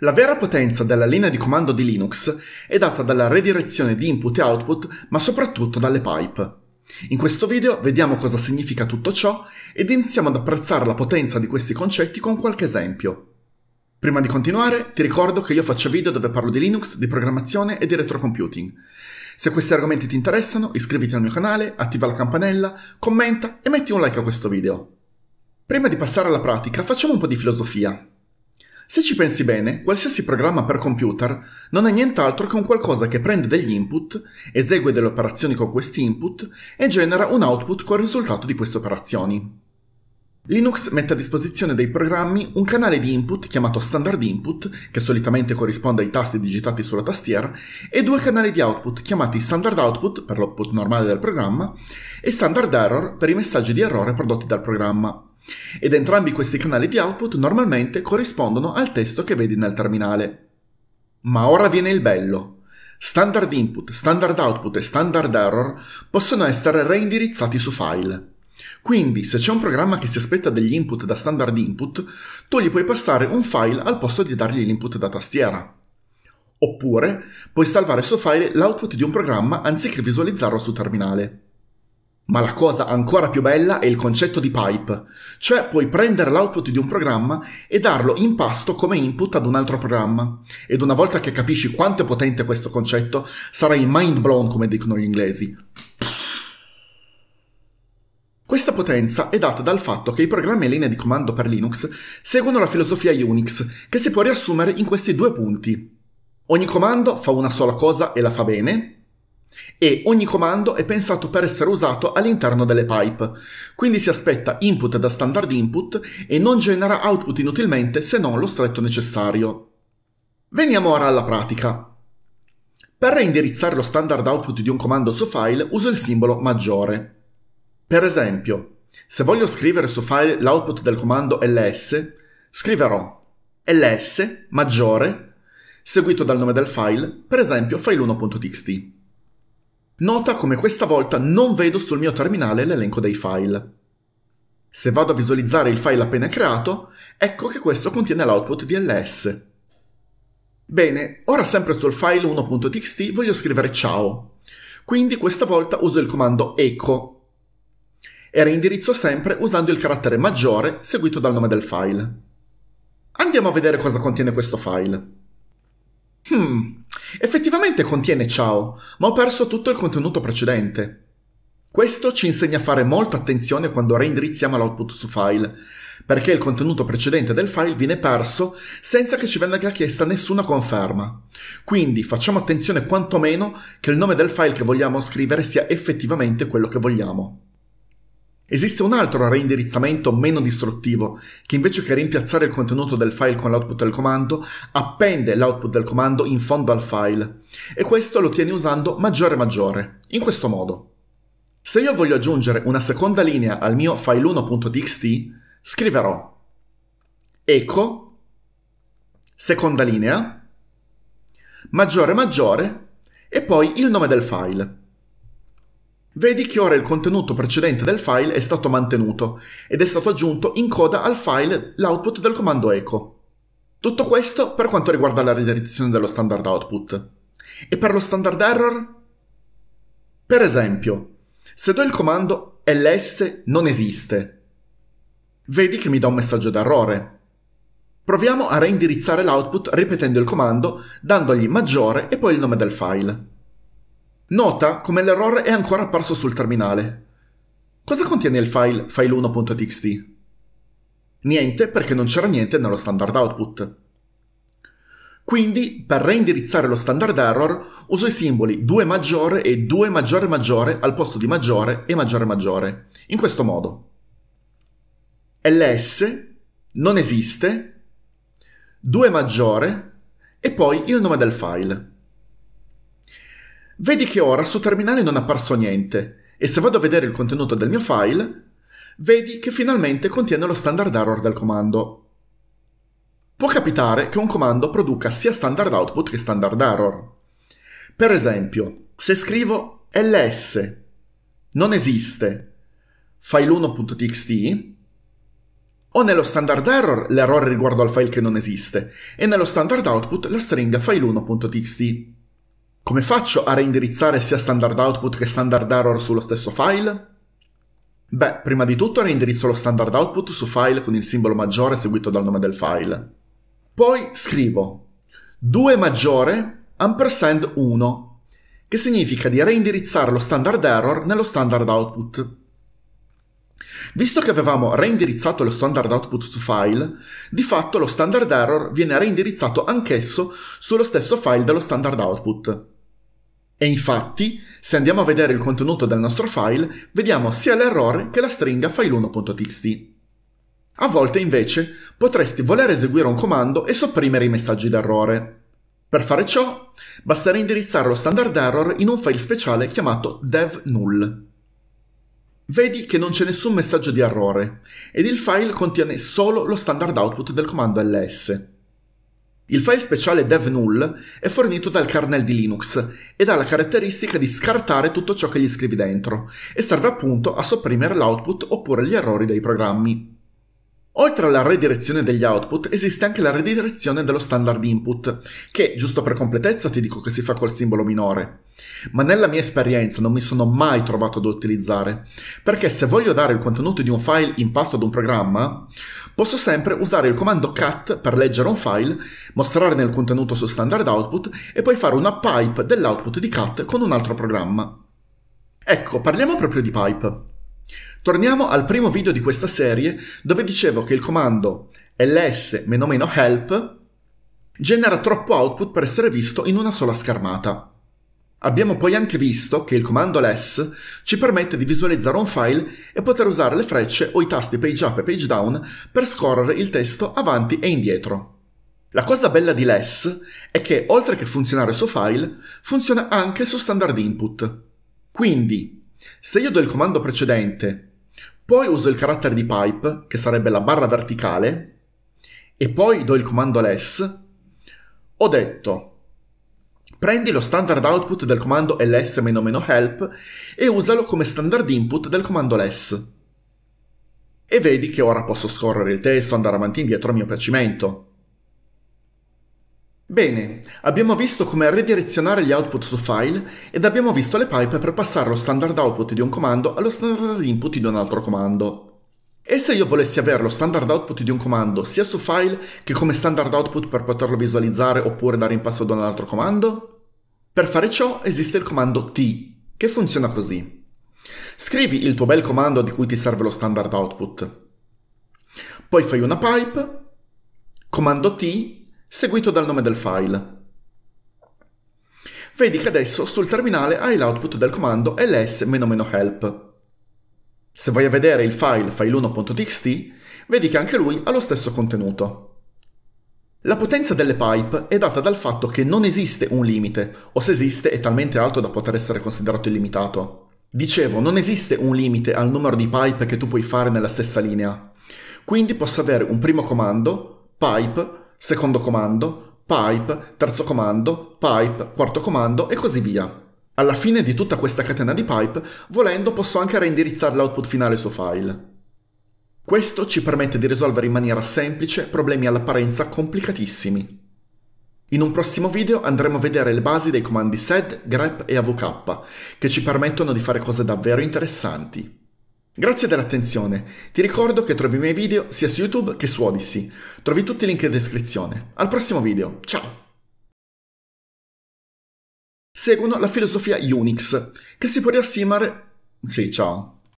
La vera potenza della linea di comando di Linux è data dalla redirezione di input e output, ma soprattutto dalle pipe. In questo video vediamo cosa significa tutto ciò ed iniziamo ad apprezzare la potenza di questi concetti con qualche esempio. Prima di continuare, ti ricordo che io faccio video dove parlo di Linux, di programmazione e di retrocomputing. Se questi argomenti ti interessano, iscriviti al mio canale, attiva la campanella, commenta e metti un like a questo video. Prima di passare alla pratica, facciamo un po' di filosofia. Se ci pensi bene, qualsiasi programma per computer non è nient'altro che un qualcosa che prende degli input, esegue delle operazioni con questi input e genera un output col risultato di queste operazioni. Linux mette a disposizione dei programmi un canale di input chiamato standard input, che solitamente corrisponde ai tasti digitati sulla tastiera, e due canali di output chiamati standard output per l'output normale del programma e standard error per i messaggi di errore prodotti dal programma. Ed entrambi questi canali di output normalmente corrispondono al testo che vedi nel terminale. Ma ora viene il bello. Standard input, standard output e standard error possono essere reindirizzati su file. Quindi, se c'è un programma che si aspetta degli input da standard input, tu gli puoi passare un file al posto di dargli l'input da tastiera. Oppure, puoi salvare su file l'output di un programma anziché visualizzarlo su terminale. Ma la cosa ancora più bella è il concetto di pipe, cioè puoi prendere l'output di un programma e darlo in pasto come input ad un altro programma. Ed una volta che capisci quanto è potente questo concetto, sarai mind blown come dicono gli inglesi, questa potenza è data dal fatto che i programmi e linee di comando per Linux seguono la filosofia Unix, che si può riassumere in questi due punti. Ogni comando fa una sola cosa e la fa bene, e ogni comando è pensato per essere usato all'interno delle pipe, quindi si aspetta input da standard input e non genera output inutilmente se non lo stretto necessario. Veniamo ora alla pratica. Per reindirizzare lo standard output di un comando su file uso il simbolo maggiore. Per esempio, se voglio scrivere su file l'output del comando ls, scriverò ls maggiore seguito dal nome del file, per esempio file1.txt. Nota come questa volta non vedo sul mio terminale l'elenco dei file. Se vado a visualizzare il file appena creato, ecco che questo contiene l'output di ls. Bene, ora sempre sul file 1.txt voglio scrivere ciao. Quindi questa volta uso il comando echo e reindirizzo sempre usando il carattere maggiore seguito dal nome del file. Andiamo a vedere cosa contiene questo file. Hmm, effettivamente contiene ciao, ma ho perso tutto il contenuto precedente. Questo ci insegna a fare molta attenzione quando reindirizziamo l'output su file, perché il contenuto precedente del file viene perso senza che ci venga chiesta nessuna conferma. Quindi facciamo attenzione quantomeno che il nome del file che vogliamo scrivere sia effettivamente quello che vogliamo. Esiste un altro reindirizzamento meno distruttivo, che invece che rimpiazzare il contenuto del file con l'output del comando, appende l'output del comando in fondo al file, e questo lo ottieni usando maggiore maggiore, in questo modo. Se io voglio aggiungere una seconda linea al mio file1.txt, scriverò eco seconda linea maggiore maggiore e poi il nome del file. Vedi che ora il contenuto precedente del file è stato mantenuto ed è stato aggiunto in coda al file l'output del comando echo. Tutto questo per quanto riguarda la ridirizione dello standard output. E per lo standard error? Per esempio, se do il comando ls non esiste, vedi che mi dà un messaggio d'errore. Proviamo a reindirizzare l'output ripetendo il comando, dandogli maggiore e poi il nome del file. Nota come l'errore è ancora apparso sul terminale. Cosa contiene il file file1.txt? Niente perché non c'era niente nello standard output. Quindi, per reindirizzare lo standard error, uso i simboli 2 maggiore e 2 maggiore maggiore al posto di maggiore e maggiore maggiore, in questo modo. ls non esiste, 2 maggiore e poi il nome del file. Vedi che ora sul terminale non è apparso niente, e se vado a vedere il contenuto del mio file, vedi che finalmente contiene lo standard error del comando. Può capitare che un comando produca sia standard output che standard error. Per esempio, se scrivo ls non esiste file1.txt, ho nello standard error l'errore riguardo al file che non esiste e nello standard output la stringa file1.txt. Come faccio a reindirizzare sia standard output che standard error sullo stesso file? Beh, prima di tutto reindirizzo lo standard output su file con il simbolo maggiore seguito dal nome del file. Poi scrivo 2 maggiore ampersand 1, che significa di reindirizzare lo standard error nello standard output. Visto che avevamo reindirizzato lo standard output su file, di fatto lo standard error viene reindirizzato anch'esso sullo stesso file dello standard output. E infatti, se andiamo a vedere il contenuto del nostro file, vediamo sia l'errore che la stringa file1.txt. A volte, invece, potresti voler eseguire un comando e sopprimere i messaggi d'errore. Per fare ciò, basterà indirizzare lo standard error in un file speciale chiamato dev null. Vedi che non c'è nessun messaggio di errore, ed il file contiene solo lo standard output del comando ls, il file speciale dev null è fornito dal kernel di Linux ed ha la caratteristica di scartare tutto ciò che gli scrivi dentro e serve appunto a sopprimere l'output oppure gli errori dei programmi. Oltre alla redirezione degli output esiste anche la redirezione dello standard input, che giusto per completezza ti dico che si fa col simbolo minore, ma nella mia esperienza non mi sono mai trovato ad utilizzare, perché se voglio dare il contenuto di un file in pasto ad un programma, posso sempre usare il comando cat per leggere un file, mostrarne il contenuto su standard output e poi fare una pipe dell'output di cat con un altro programma. Ecco, parliamo proprio di pipe. Torniamo al primo video di questa serie dove dicevo che il comando ls-help genera troppo output per essere visto in una sola schermata. Abbiamo poi anche visto che il comando less ci permette di visualizzare un file e poter usare le frecce o i tasti page up e page down per scorrere il testo avanti e indietro. La cosa bella di less è che oltre che funzionare su file, funziona anche su standard input. Quindi se io do il comando precedente, poi uso il carattere di pipe, che sarebbe la barra verticale, e poi do il comando less, ho detto prendi lo standard output del comando ls-help e usalo come standard input del comando less. E vedi che ora posso scorrere il testo, andare avanti e indietro a mio piacimento. Bene, abbiamo visto come ridirezionare gli output su file ed abbiamo visto le pipe per passare lo standard output di un comando allo standard input di un altro comando. E se io volessi avere lo standard output di un comando sia su file che come standard output per poterlo visualizzare oppure dare in passo ad un altro comando? Per fare ciò esiste il comando t, che funziona così. Scrivi il tuo bel comando di cui ti serve lo standard output. Poi fai una pipe, comando t seguito dal nome del file. Vedi che adesso sul terminale hai l'output del comando ls-help. Se vai a vedere il file file1.txt, vedi che anche lui ha lo stesso contenuto. La potenza delle pipe è data dal fatto che non esiste un limite, o se esiste è talmente alto da poter essere considerato illimitato. Dicevo, non esiste un limite al numero di pipe che tu puoi fare nella stessa linea. Quindi posso avere un primo comando, pipe, secondo comando, pipe, terzo comando, pipe, quarto comando e così via. Alla fine di tutta questa catena di pipe, volendo posso anche reindirizzare l'output finale su file. Questo ci permette di risolvere in maniera semplice problemi all'apparenza complicatissimi. In un prossimo video andremo a vedere le basi dei comandi sed, grep e avk, che ci permettono di fare cose davvero interessanti. Grazie dell'attenzione, ti ricordo che trovi i miei video sia su YouTube che su Odyssey, trovi tutti i link in descrizione. Al prossimo video, ciao! Seguono la filosofia Unix, che si può riassumere... Sì, ciao.